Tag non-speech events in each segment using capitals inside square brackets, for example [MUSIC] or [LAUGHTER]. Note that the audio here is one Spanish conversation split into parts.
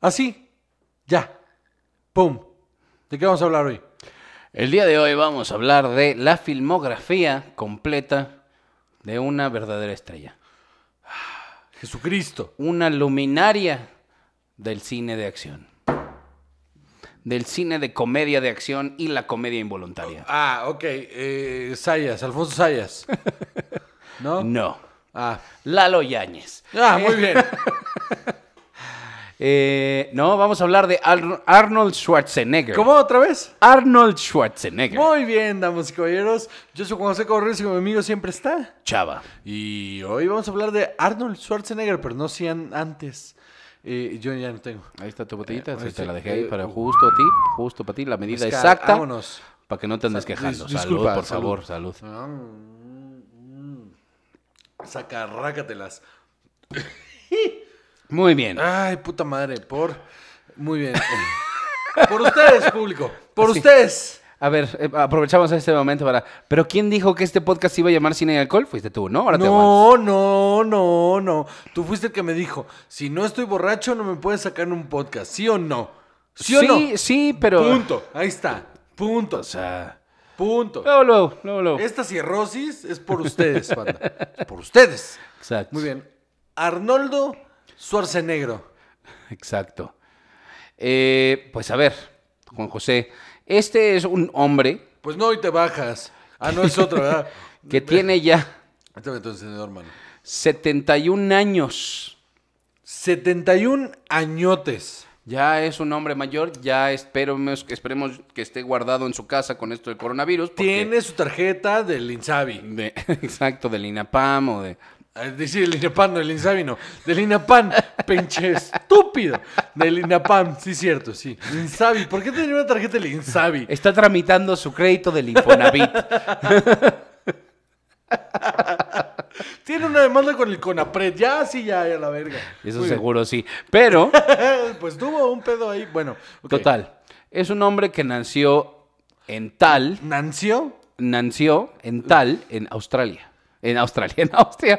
Así, ya. ¡Pum! ¿De qué vamos a hablar hoy? El día de hoy vamos a hablar de la filmografía completa de una verdadera estrella. Jesucristo. Una luminaria del cine de acción. Del cine de comedia de acción y la comedia involuntaria. Ah, ok. Eh, Sayas, Alfonso Sayas. [LAUGHS] ¿No? No. Ah. Lalo Yáñez. Ah, muy bien. [LAUGHS] Eh, no, vamos a hablar de Arnold Schwarzenegger. ¿Cómo otra vez? Arnold Schwarzenegger. Muy bien, damos y caballeros. Yo soy Juan José Correos y mi amigo siempre está. Chava. Y hoy vamos a hablar de Arnold Schwarzenegger, pero no sean antes. Eh, yo ya no tengo. Ahí está tu eh, botellita, te la dejé ahí para uh, justo a ti, justo para ti, la medida exacta. Vámonos. Para que no te andes quejando. por favor, salud. Mm, mm, mm. Sacarrácatelas. Muy bien. Ay, puta madre, por... Muy bien. [LAUGHS] por ustedes, público. Por ustedes. A ver, eh, aprovechamos este momento para. ¿Pero quién dijo que este podcast iba a llamar Cine y Alcohol? Fuiste tú, ¿no? Ahora no, te no, no, no. Tú fuiste el que me dijo: si no estoy borracho, no me puedes sacar un podcast, ¿sí o no? ¿Sí, sí no? Sí, pero. Punto. Ahí está. Punto. O sea. Punto. Luego, luego, luego, luego. Esta cirrosis es por ustedes, banda. por ustedes. Exacto. Muy bien. Arnoldo Suarce negro. Exacto. Eh, pues a ver, Juan José, este es un hombre. Pues no, hoy te bajas. Ah, no, es otro, ¿verdad? [LAUGHS] que tiene ya. Entonces, hermano. 71 años. 71 añotes. Ya es un hombre mayor, ya esperemos, esperemos que esté guardado en su casa con esto del coronavirus. Tiene su tarjeta del INSABI. [LAUGHS] exacto, del INAPAM o de Ah, Decir el INAPAN, no el no. Del INAPAN, pinche estúpido. Del INAPAN, sí, cierto, sí. Insabi, ¿por qué tenía una tarjeta del Insabi? Está tramitando su crédito del Infonavit. [LAUGHS] Tiene una demanda con el Conapred. Ya, sí, ya, ya la verga. Eso seguro sí. Pero. [LAUGHS] pues tuvo un pedo ahí. Bueno. Total. Es un hombre que nació en Tal. ¿Nanció? Nació en Tal, en Australia. En Australia, [LAUGHS] en Austria.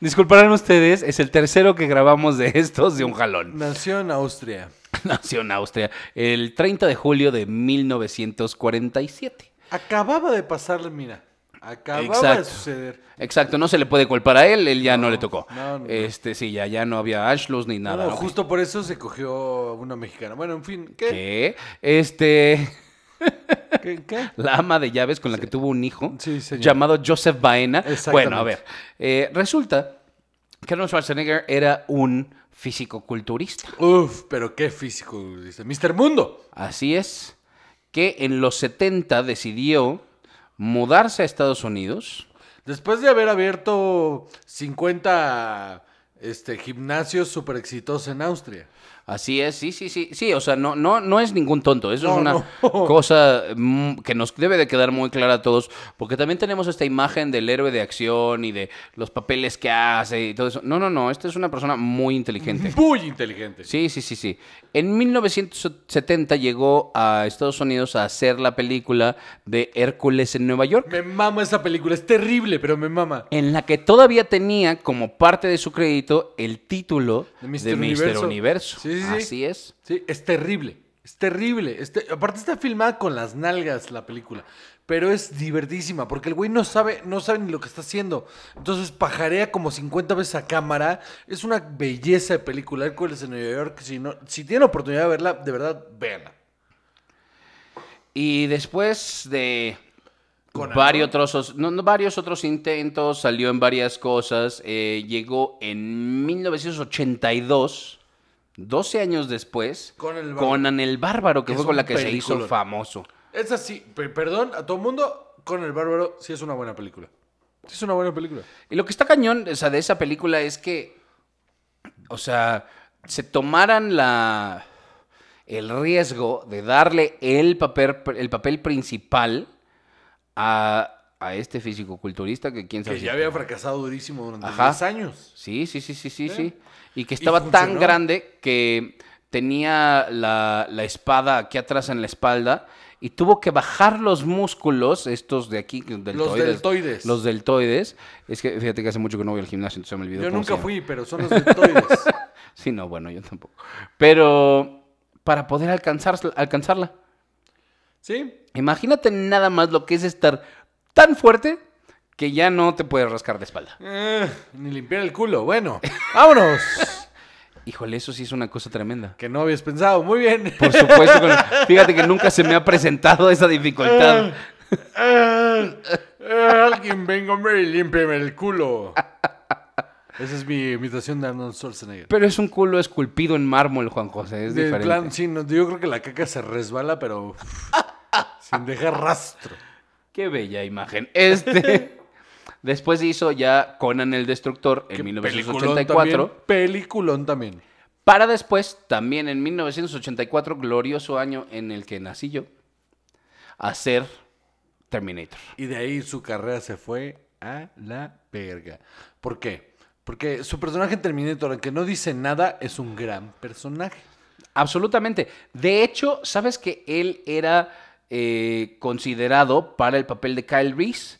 Disculparán ustedes, es el tercero que grabamos de estos de un jalón. Nació en Austria. [LAUGHS] Nació en Austria el 30 de julio de 1947. Acababa de pasarle, mira. Acababa de suceder. Exacto, no se le puede culpar a él, él ya no, le tocó. este, sí, ya, ya no había Ashlos ni nada. No, justo por eso se cogió una mexicana. Bueno, en fin, ¿qué? ¿Qué? Este. [LAUGHS] ¿Qué, La ama de llaves con la que tuvo un hijo llamado Joseph Baena. Bueno, a ver. Eh, resulta que Arnold Schwarzenegger era un físico-culturista. Uf, pero qué físico-culturista. Mister Mundo. Así es. Que en los 70 decidió mudarse a Estados Unidos. Después de haber abierto 50 este, gimnasios súper exitosos en Austria. Así es, sí, sí, sí, sí, o sea, no, no, no es ningún tonto, eso es una [LAUGHS] cosa mm, que nos debe de quedar muy clara a todos, porque también tenemos esta imagen del héroe de acción y de los papeles que hace y todo eso. No, no, no, esta es una persona muy inteligente. Muy inteligente. Sí, sí, sí, sí. En 1970 llegó a Estados Unidos a hacer la película de Hércules en Nueva York. Me mama esa película, es terrible, pero me mama. En la que todavía tenía como parte de su crédito el título de Mister Universo. Sí. Sí, sí, Así es. es terrible. Es terrible. Este, aparte está filmada con las nalgas la película. Pero es divertísima porque el güey no sabe, no sabe ni lo que está haciendo. Entonces pajarea como 50 veces a cámara. Es una belleza de película. es en Nueva York. Si, tienen oportunidad de verla, de verdad, véanla. Y después de varios varios otros intentos, salió en varias cosas. Eh, llegó en 1982 12 años después, con el el Bárbaro que, fue con la que se hizo famoso. Es así, perdón a todo mundo, con el Bárbaro sí es una buena película. Sí es una buena película. Y lo que está cañón, de esa película es que, o sea, se tomaran la el riesgo de darle el papel, el papel principal a a este físico culturista que quién sabe. Que ya había fracasado durísimo durante 10 años. Sí, sí, sí, sí, sí, sí. Y que estaba tan grande que tenía la, la, espada aquí atrás en la espalda y tuvo que bajar los músculos, estos de aquí, deltoides, los deltoides. Los deltoides. Es que fíjate que hace mucho que no voy al gimnasio, entonces me olvidó. Yo nunca fui, pero son los deltoides. [LAUGHS] sí, no, bueno, yo tampoco. Pero para poder alcanzar, alcanzarla. Sí. Imagínate nada más lo que es estar tan fuerte que ya no te puedes rascar de espalda. Eh, ni limpiar el culo. Bueno, [LAUGHS] vámonos. Híjole, eso sí es una cosa tremenda. Que no habías pensado. Muy bien. Por supuesto. [LAUGHS] Fíjate que nunca se me ha presentado esa dificultad. Eh, eh, alguien venga, hombre, y el culo. Esa es mi imitación de Arnold Schwarzenegger. Pero es un culo esculpido en mármol, Juan José. Es diferente. Plan, sí, yo creo que la caca se resbala, pero sin dejar rastro. Qué bella imagen. Este. [LAUGHS] Después hizo ya Conan el Destructor en 1984. Peliculón también, peliculón también. Para después, también en 1984, glorioso año en el que nací yo, hacer Terminator. Y de ahí su carrera se fue a la verga. ¿Por qué? Porque su personaje Terminator, aunque no dice nada, es un gran personaje. Absolutamente. De hecho, ¿sabes que él era eh, considerado para el papel de Kyle Reese.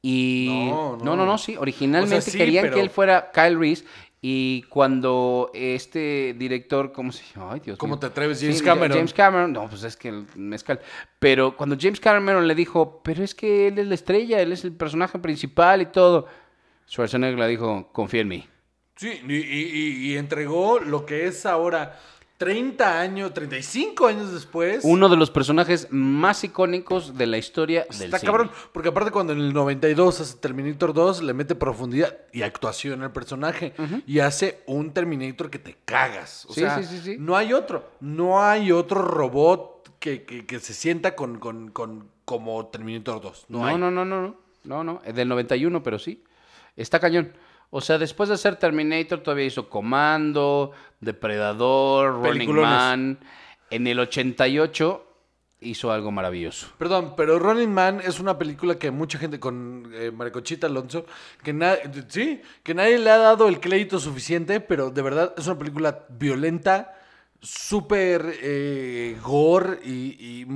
Y no, no, no, sí, originalmente querían que él fuera Kyle Reese. Y cuando este director, ¿cómo se llama? Ay, Dios ¿Cómo te atreves, James Cameron? James Cameron, no, pues es que el mezcal. Pero cuando James Cameron le dijo, pero es que él es la estrella, él es el personaje principal y todo, Schwarzenegger le dijo, confía en mí. Sí, y entregó lo que es ahora 30 años, 35 años después. Uno de los personajes más icónicos de la historia está Está cabrón, porque aparte cuando en el 92 hace Terminator 2, le mete profundidad y actuación al personaje y hace un Terminator que te cagas. sí, sí, sí, no hay otro, no hay otro robot que, se sienta con, con, con, como Terminator 2. No, no, hay. no, no, no, no, no, no, eh, del 91, pero sí. Está cañón. O sea, después de hacer Terminator todavía hizo Comando, Depredador, Running Man. En el 88 hizo algo maravilloso. Perdón, pero Running Man es una película que mucha gente con eh, Maricochita Alonso, que, sí, que nadie le ha dado el crédito suficiente, pero de verdad es una película violenta, súper eh, gore y,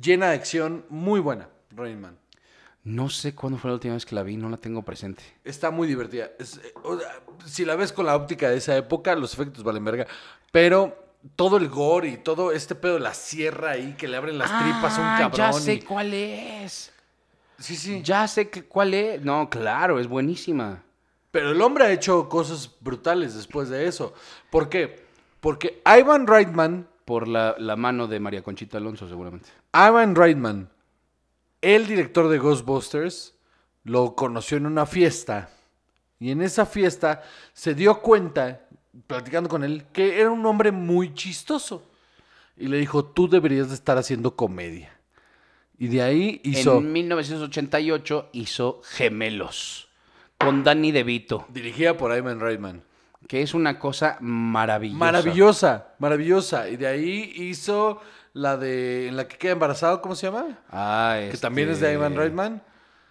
llena de acción, muy buena, Running Man. No sé cuándo fue la última vez que la vi, no la tengo presente. Está muy divertida. Eh, si la ves con la óptica de esa época, los efectos valen verga. Pero todo el gore y todo este pedo de la sierra ahí que le abren las tripas a un ah, cabrón. Ya sé cuál es. Sí, sí. Ya sé cuál es. No, claro, es buenísima. Pero el hombre ha hecho cosas brutales después de eso. ¿Por qué? Porque Ivan Reitman. Por la, la mano de María Conchita Alonso, seguramente. Ivan Reitman el director de Ghostbusters lo conoció en una fiesta. Y en esa fiesta se dio cuenta, platicando con él, que era un hombre muy chistoso. Y le dijo, tú deberías de estar haciendo comedia. Y de ahí hizo... En 1988 hizo Gemelos, con Danny DeVito. Dirigida por Ayman Reitman. Que es una cosa maravillosa. Maravillosa, maravillosa. Y de ahí hizo la de en la que queda embarazado, ¿cómo se llama? Ah, Que también es de Ivan este, Reitman.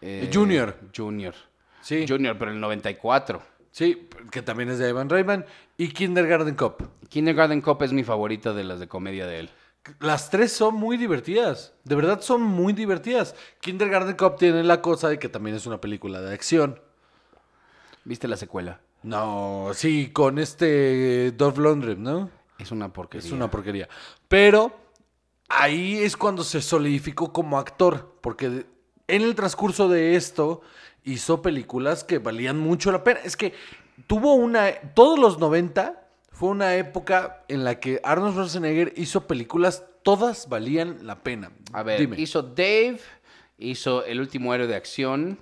Eh, Junior. Junior. Sí. Junior, pero el 94. Sí, que también es de Ivan Reitman. Y Kindergarten Cop. Kindergarten Cop es mi favorita de las de comedia de él. Las tres son muy divertidas. De verdad son muy divertidas. Kindergarten Cop tiene la cosa de que también es una película de acción. ¿Viste la secuela? No, sí, con este eh, Dolph Lundgren, ¿no? Es una porquería. Es una porquería. Pero ahí es cuando se solidificó como actor, porque en el transcurso de esto hizo películas que valían mucho la pena. Es que tuvo una, todos los 90 fue una época en la que Arnold Schwarzenegger hizo películas, todas valían la pena. A ver, hizo Dave, hizo El último héroe de acción,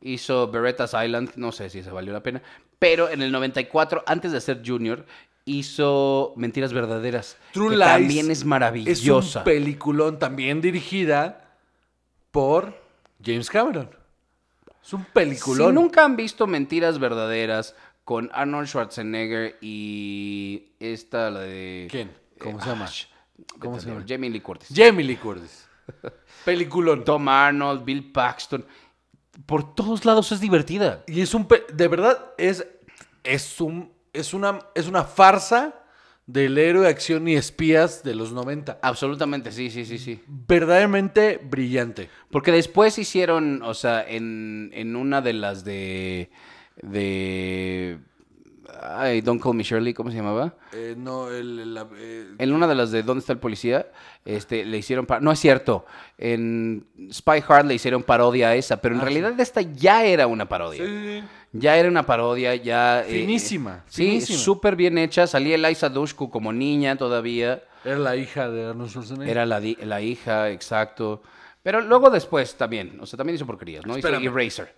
hizo Beretta's Island, no sé si se valió la pena, pero en el 94, antes de ser Junior, hizo Mentiras Verdaderas. True que También es maravillosa. Es un peliculón también dirigida por James Cameron. Es un peliculón. Si nunca han visto Mentiras Verdaderas con Arnold Schwarzenegger y esta, la de. ¿Quién? Eh, ¿Cómo se llama? Ah, ¿Cómo se llama? Jamie Lee Curtis. Jamie Lee Curtis. [LAUGHS] peliculón. Tom Arnold, Bill Paxton. Por todos lados es divertida. Y es un. De verdad, es. Es un es una, es una farsa del héroe de acción y espías de los 90. Absolutamente, sí, sí, sí, sí. Verdaderamente brillante. Porque después hicieron, o sea, en, en una de las de... de... Ay, Don't Call Me Shirley, ¿cómo se llamaba? Eh, no, el, eh, En una de las de ¿Dónde está el policía? Este, le hicieron... No es cierto. En Spy Hard le hicieron parodia a esa, pero en ah, realidad esta ya era una parodia. sí. Ya era una parodia, ya... Eh, finísima. sí, súper bien hecha. Salía Eliza Dushku como niña todavía. Era la hija de Arnold Schwarzenegger. Era la, la hija, exacto. Pero luego después también, o sea, también hizo porquerías, ¿no? Hizo Eraser.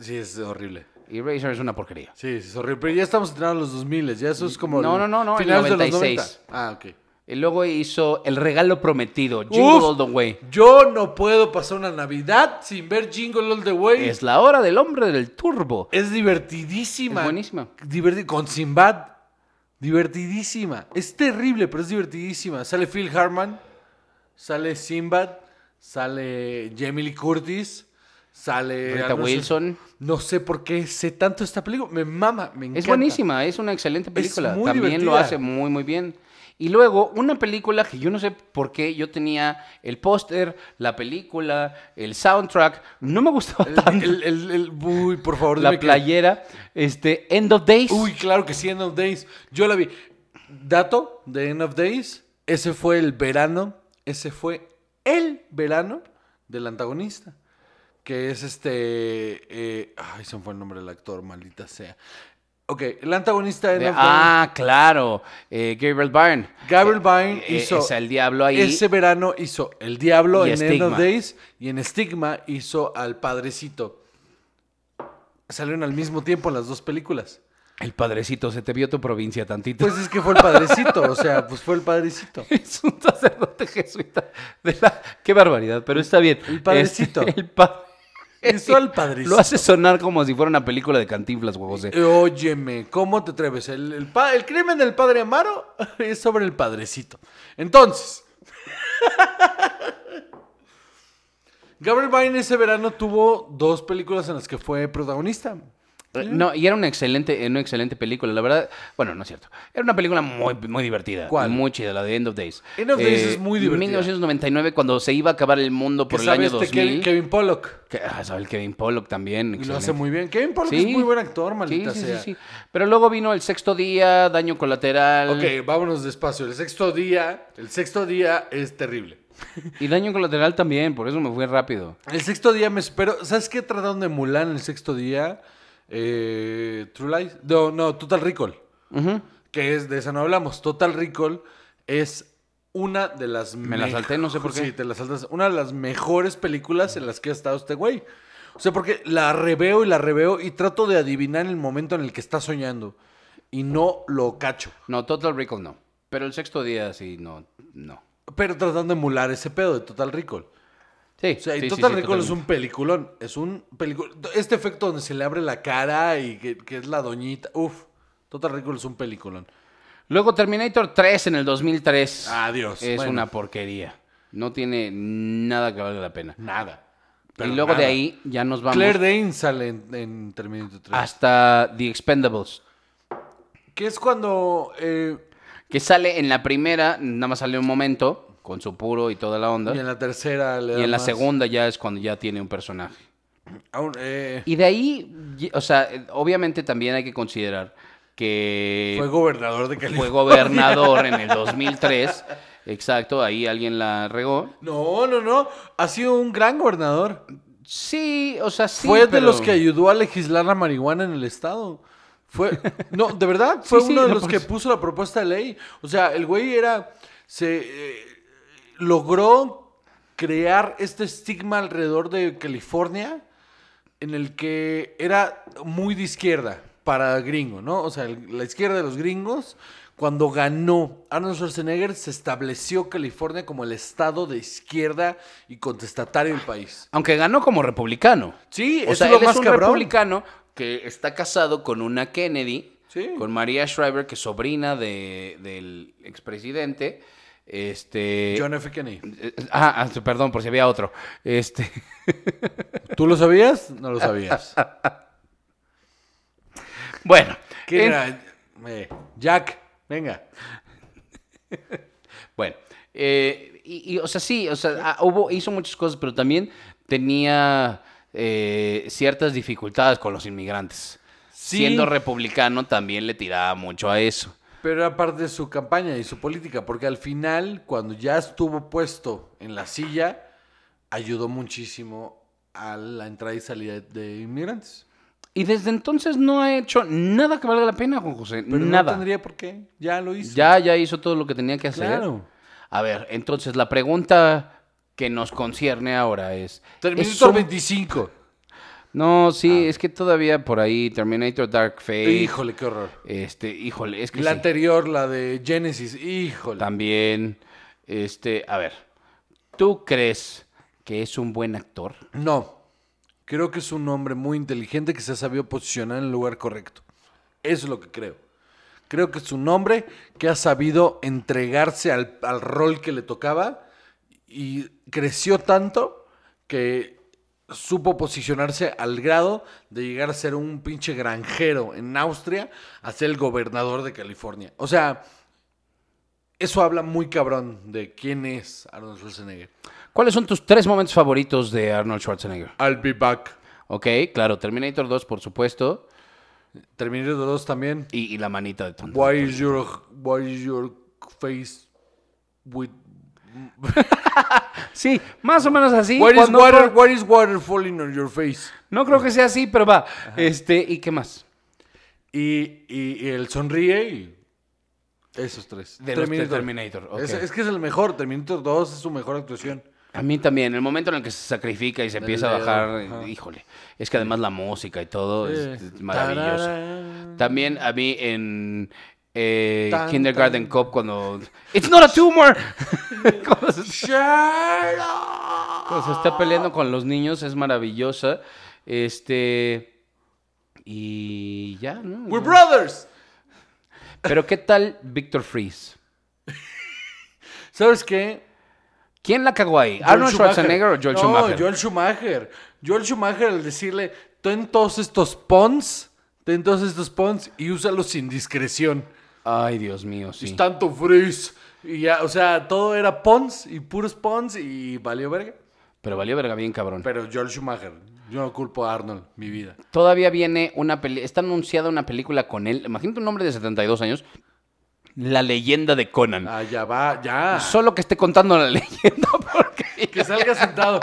Sí, es horrible. Eraser es una porquería. Sí, es horrible. Pero ya estamos entrando los 2000, ya eso es como... No, no, no, no, el 96. De los 90. Ah, ok. Y luego hizo El Regalo Prometido, Jingle All the Way. Yo no puedo pasar una Navidad sin ver Jingle All the Way. Es la hora del hombre del turbo. Es divertidísima. Es buenísima. con Sinbad. Divertidísima. Es terrible, pero es divertidísima. Sale Phil Harman, sale Sinbad, sale Jamie Curtis, sale... Rita ah, no Wilson. Sé, no sé por qué sé tanto esta película. Me mama, me encanta. Es buenísima, es una excelente película. También lo hace muy, muy bien. Y luego una película que yo no sé por qué yo tenía el póster, la película, el soundtrack, no me gustaba el, tanto. uy, por favor, la playera, este End of Days. Uy, claro que sí, End of Days. Yo la vi. Dato de End of Days, ese fue el verano, ese fue el verano del antagonista que es este. Eh, ay, se me fue el nombre del actor, maldita sea. Ok, el antagonista de, Ah, claro, eh, Gabriel Byrne. Gabriel eh, Byrne eh, hizo. el diablo ahí. Ese verano hizo El Diablo en End of Days y en Stigma hizo al Padrecito. Salieron al mismo tiempo las dos películas. El padrecito, se te vio tu provincia tantito. Pues es que fue el padrecito, o sea, pues fue el padrecito. [LAUGHS] Es un sacerdote jesuita. Qué barbaridad, pero está bien. El padrecito. Este, [LAUGHS] el padrecito eso [LAUGHS] al padrecito. Lo hace sonar como si fuera una película de cantinflas, huevos. José. Eh. Eh, óyeme, ¿cómo te atreves? El, crimen del padre Amaro [LAUGHS] es sobre el padrecito. Entonces. [LAUGHS] Gabriel Byrne ese verano tuvo dos películas en las que fue protagonista. Eh, no, y era una excelente, eh, una excelente película, la verdad. Bueno, no es cierto. Era una película muy, muy divertida. ¿Cuál? Muy chida, la de End of Days. End of Days eh, es muy divertida. 1999, cuando se iba a acabar el mundo por el año 2000. Kevin, Kevin Pollock. Ah, el Kevin Pollock también. lo hace muy bien. Kevin Pollock es muy buen actor, maldita sí, sí, Sí, Pero luego vino El Sexto Día, Daño Colateral. Ok, vámonos despacio. El Sexto Día, el Sexto Día es terrible. [LAUGHS] Y daño colateral también, por eso me fui rápido. El sexto día me espero. ¿Sabes qué trataron de Mulan el sexto día? eh, True Lies, no, no, Total Recall, que es de esa no hablamos. Total Recall es una de las me la salté no sé por qué te la una de las mejores películas en las que ha estado este güey o sea porque la reveo y la reveo y trato de adivinar el momento en el que está soñando y no lo cacho no Total Recall no pero el sexto día sí no no pero tratando de emular ese pedo de Total Recall Sí, Total Recall es un peliculón. Es un peliculón. Este efecto donde se le abre la cara y que, es la doñita. Uf, Total Recall es un peliculón. Luego Terminator 3 en el 2003. Adiós. Es una porquería. No tiene nada que valga la pena. Nada. y luego de ahí ya nos vamos. Claire Dane sale en, Terminator 3. Hasta The Expendables. Que es cuando. Eh, que sale en la primera, nada más sale un momento con su puro y toda la onda. Y en la tercera le Y en la segunda ya es cuando ya tiene un personaje. Eh, y de ahí, o sea, obviamente también hay que considerar que fue gobernador de California. fue gobernador en el 2003. [LAUGHS] Exacto, ahí alguien la regó. No, no, no. Ha sido un gran gobernador. Sí, o sea, sí. Fue de los que ayudó a legislar la marihuana en el estado. Fue, no, de verdad, [LAUGHS] fue uno de los que puso la propuesta de ley. O sea, el güey era, se, eh, logró crear este estigma alrededor de California en el que era muy de izquierda para gringo, ¿no? O sea, la izquierda de los gringos, cuando ganó Arnold Schwarzenegger, se estableció California como el estado de izquierda y contestatario del país. Aunque ganó como republicano. Sí, o sea, es más un republicano que está casado con una Kennedy, con María Schreiber, que es sobrina del expresidente este. John F. Kennedy. Eh, ah, ah perdón, por si había otro. Este. [LAUGHS] ¿Tú lo sabías? No lo sabías. [LAUGHS] bueno. Eh, Jack, venga. [LAUGHS] bueno. Eh, y, o sea, sí, o sea, ah, hubo, hizo muchas cosas, pero también tenía ciertas dificultades con los inmigrantes. Siendo republicano, también le tiraba mucho a eso. Pero era parte de su campaña y su política, porque al final, cuando ya estuvo puesto en la silla, ayudó muchísimo a la entrada y salida de inmigrantes. Y desde entonces no ha hecho nada que valga la pena, Juan José. nada. No tendría por qué. Ya lo hizo. Ya, ya hizo todo lo que tenía que hacer. Claro. A ver, entonces la pregunta que nos concierne ahora es. Terminator 25. No, sí, ah. es que todavía por ahí Terminator Dark Fate. Híjole, qué horror. Este, híjole, es que la anterior, la de Genesis, híjole. También este, a ver. ¿Tú crees que es un buen actor? No. Creo que es un hombre muy inteligente que se ha sabido posicionar en el lugar correcto. Eso es lo que creo. Creo que es un hombre que ha sabido entregarse al, al rol que le tocaba y creció tanto que supo posicionarse al grado de llegar a ser un pinche granjero en Austria a ser el gobernador de California. O sea, eso habla muy cabrón de quién es Arnold Schwarzenegger. ¿Cuáles son tus tres momentos favoritos de Arnold Schwarzenegger? I'll be back. Ok, claro, Terminator 2, por supuesto. Terminator 2 también. Y, la manita de tonto. Why is your, why is your face with... Sí, más o menos así. What is, water, falling on your face? No creo que sea así, pero va. Este, ¿y qué más? Y, el sonríe y... Esos tres. Terminator. Es, que es el mejor. Terminator 2 es su mejor actuación. A mí también. El momento en el que se sacrifica y se empieza a bajar, híjole. Es que además la música y todo es maravilloso. También a mí en eh, Kindergarten Cop cuando... ¡It's not a tumor! [LAUGHS] cuando, se está, peleando con los niños es maravillosa. Este... Y ya, ¿no? ¡We're brothers! Pero ¿qué tal Victor Freeze? [LAUGHS] ¿Sabes qué? ¿Quién la cagó ahí? ¿Arnold Schwarzenegger o Joel no, Joel Schumacher. Joel Schumacher al decirle, ten todos estos pons, ten todos estos pons y úsalos sin discreción. Ay, Dios mío, sí. Y tanto freeze. Y ya, o sea, todo era Pons y puros Pons y valió verga. Pero valió verga bien cabrón. Pero George Schumacher, yo no culpo a Arnold, mi vida. Todavía viene una película, está anunciada una película con él. Imagínate un hombre de 72 años. La leyenda de Conan. Ah, ya va, ya. Solo que esté contando la [LAUGHS] leyenda porque... Que salga sentado.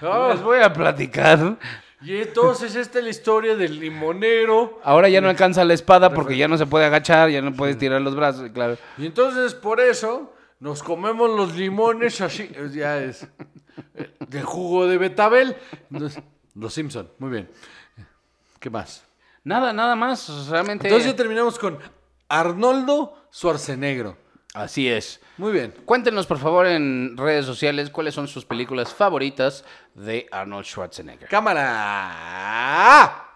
No, [LAUGHS] Les voy a platicar y entonces esta es la historia del limonero. Ahora ya no alcanza la espada porque ya no se puede agachar, ya no puedes tirar los brazos, claro. Y entonces por eso nos comemos los limones así, ya es, de jugo de betabel. los Simpson, muy bien. ¿Qué más? Nada, nada más, realmente. Entonces ya terminamos con Arnoldo Suarcenegro. Así es. Muy bien. Cuéntenos, por favor, en redes sociales cuáles son sus películas favoritas de Arnold Schwarzenegger. ¡Cámara!